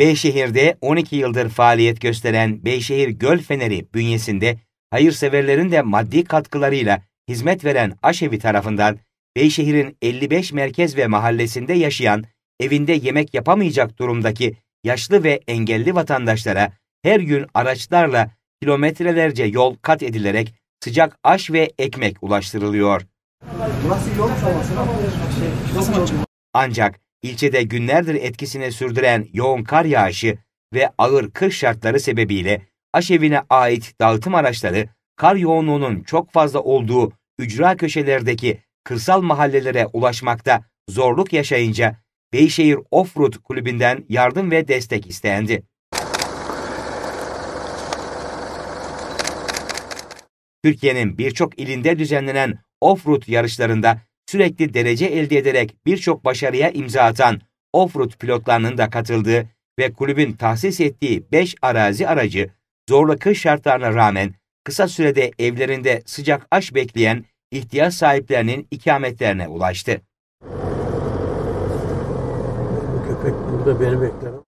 Beyşehir'de 12 yıldır faaliyet gösteren Beyşehir Göl Feneri bünyesinde hayırseverlerin de maddi katkılarıyla hizmet veren Aşevi tarafından Beyşehir'in 55 merkez ve mahallesinde yaşayan, evinde yemek yapamayacak durumdaki yaşlı ve engelli vatandaşlara her gün araçlarla kilometrelerce yol kat edilerek sıcak aş ve ekmek ulaştırılıyor. Ancak İlçede günlerdir etkisini sürdüren yoğun kar yağışı ve ağır kış şartları sebebiyle aşevine ait dağıtım araçları kar yoğunluğunun çok fazla olduğu ücra köşelerdeki kırsal mahallelere ulaşmakta zorluk yaşayınca Beyşehir Offroad Kulübü'nden yardım ve destek istendi. Türkiye'nin birçok ilinde düzenlenen offroad yarışlarında sürekli derece elde ederek birçok başarıya imza atan offroad pilotlarının da katıldığı ve kulübün tahsis ettiği 5 arazi aracı zorlu kış şartlarına rağmen kısa sürede evlerinde sıcak aş bekleyen ihtiyaç sahiplerinin ikametlerine ulaştı. Bu Köpek burada beni bekler.